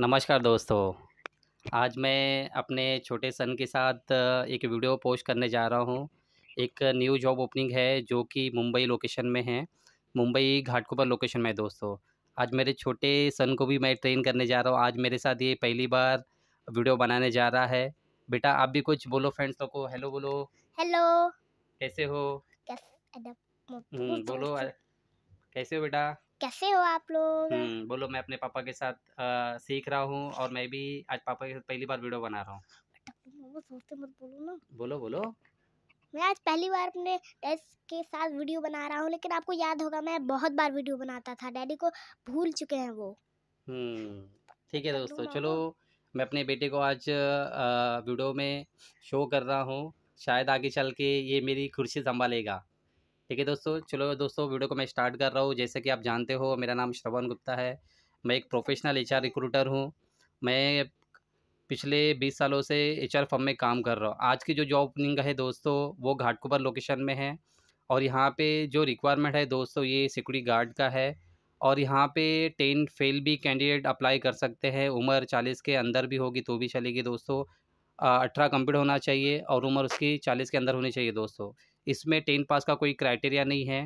नमस्कार दोस्तों आज मैं अपने छोटे सन के साथ एक वीडियो पोस्ट करने जा रहा हूँ एक न्यू जॉब ओपनिंग है जो कि मुंबई लोकेशन में है मुंबई घाटकोपर लोकेशन में दोस्तों आज मेरे छोटे सन को भी मैं ट्रेन करने जा रहा हूँ आज मेरे साथ ये पहली बार वीडियो बनाने जा रहा है बेटा आप भी कुछ बोलो फ्रेंड्स लोग को हेलो बोलो हेलो कैसे हो हम्म, बोलो कैसे हो बेटा कैसे हो आप लोग बोलो मैं अपने पापा के साथ आ, सीख रहा हूँ और मैं भी आज पापा के साथ पहली बार वीडियो बना रहा हूँ बोलो ना बोलो बोलो मैं आज पहली बार अपने डैड के साथ वीडियो बना रहा हूँ लेकिन आपको याद होगा मैं बहुत बार वीडियो बनाता था डैडी को भूल चुके हैं वो ठीक है दोस्तों चलो मैं अपने बेटे को आज वीडियो में शो कर रहा हूँ शायद आगे चल के ये मेरी कुर्सी संभालेगा ठीक है दोस्तों चलो दोस्तों वीडियो को मैं स्टार्ट कर रहा हूँ जैसे कि आप जानते हो मेरा नाम श्रवण गुप्ता है मैं एक प्रोफेशनल एच रिक्रूटर हूँ मैं पिछले बीस सालों से एच फर्म में काम कर रहा हूँ आज की जो जॉब ओपनिंग है दोस्तों वो घाटकोपर लोकेशन में है और यहाँ पे जो रिक्वायरमेंट है दोस्तों ये सिक्योरिटी गार्ड का है और यहाँ पे टेन फेल भी कैंडिडेट अप्लाई कर सकते हैं उम्र चालीस के अंदर भी होगी तो भी चलेगी दोस्तों अठारह कंप्लीट होना चाहिए और उम्र उसकी चालीस के अंदर होनी चाहिए दोस्तों इसमें टेन पास का कोई क्राइटेरिया नहीं है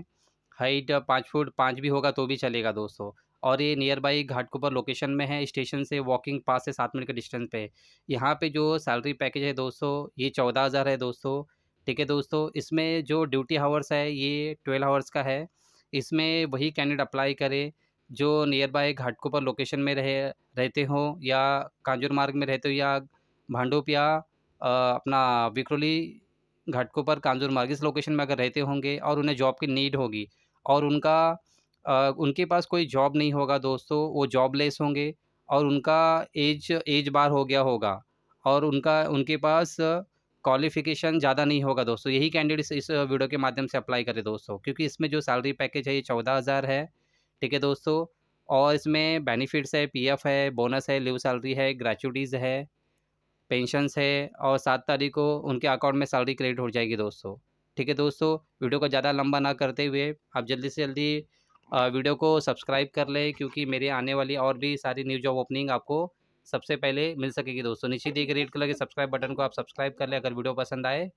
हाइट पाँच फुट पाँच भी होगा तो भी चलेगा दोस्तों और ये नियर बाई घाटकोपर लोकेशन में है स्टेशन से वॉकिंग पास से सात मिनट के डिस्टेंस पे यहाँ पे जो सैलरी पैकेज है दोस्तों ये चौदह हज़ार है दोस्तों ठीक है दोस्तों इसमें जो ड्यूटी हावर्स है ये ट्वेल्व हावर्स का है इसमें वही कैंडिडेट अप्लाई करे जो नियर बाई घाटकोपर लोकेशन में रहे रहते हो या कांजूर मार्ग में रहते हो या भांडोप या अपना विक्रोली घाटकों पर कांजूर इस लोकेशन में अगर रहते होंगे और उन्हें जॉब की नीड होगी और उनका आ, उनके पास कोई जॉब नहीं होगा दोस्तों वो जॉबलेस होंगे और उनका एज एज बार हो गया होगा और उनका उनके पास क्वालिफिकेशन ज़्यादा नहीं होगा दोस्तों यही कैंडिडेट्स इस वीडियो के माध्यम से अप्लाई करें दोस्तों क्योंकि इसमें जो सैलरी पैकेज है ये चौदह हज़ार है ठीक है दोस्तों और इसमें बेनिफिट्स है पीएफ है बोनस है लिव सैलरी है ग्रेचुटीज़ है पेंशन है और सात तारीख को उनके अकाउंट में सैलरी क्रेडिट हो जाएगी दोस्तों ठीक है दोस्तों वीडियो को ज़्यादा लंबा ना करते हुए आप जल्दी से जल्दी वीडियो को सब्सक्राइब कर लें क्योंकि मेरे आने वाली और भी सारी न्यू जॉब ओपनिंग आपको सबसे पहले मिल सकेगी दोस्तों नीचे दिए गए रेड कलर के सब्सक्राइब बटन को आप सब्सक्राइब कर लें अगर वीडियो पसंद आए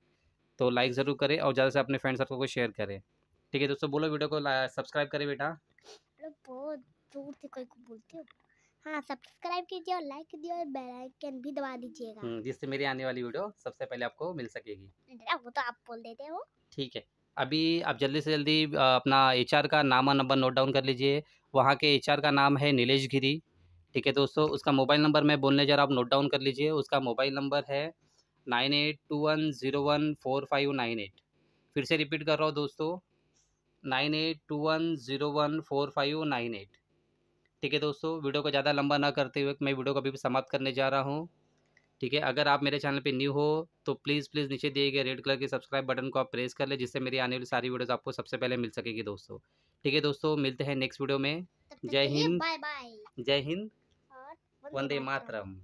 तो लाइक ज़रूर करें और ज़्यादा से अपने फ्रेंड सर्कल को शेयर करें ठीक है दोस्तों बोलो वीडियो को सब्सक्राइब करें बेटा बहुत से को बोलते हो हाँ सब्सक्राइब कीजिए और लाइक कीजिए और बेल आइकन भी दबा दीजिएगा हम्म, जिससे मेरी आने वाली वीडियो सबसे पहले आपको मिल सकेगी वो तो आप बोल देते हो ठीक है अभी आप जल्दी से जल्दी अपना एच का नामा नंबर नोट डाउन कर लीजिए वहाँ के एच का नाम है नीलेश गिरी ठीक है दोस्तों उसका मोबाइल नंबर मैं बोलने जा रहा आप नोट डाउन कर लीजिए उसका मोबाइल नंबर है nine eight two one zero one four five nine eight फिर से रिपीट कर रहा हूँ दोस्तों nine eight two one zero one four five nine eight ठीक है दोस्तों वीडियो को ज़्यादा लंबा ना करते हुए मैं वीडियो को अभी भी समाप्त करने जा रहा हूँ ठीक है अगर आप मेरे चैनल पे न्यू हो तो प्लीज़ प्लीज़ नीचे दिए गए रेड कलर के सब्सक्राइब बटन को आप प्रेस कर ले जिससे मेरी आने वाली सारी वीडियोस आपको सबसे पहले मिल सकेगी दोस्तों ठीक है दोस्तों मिलते हैं नेक्स्ट वीडियो में जय हिंद जय हिंद वंदे मातरम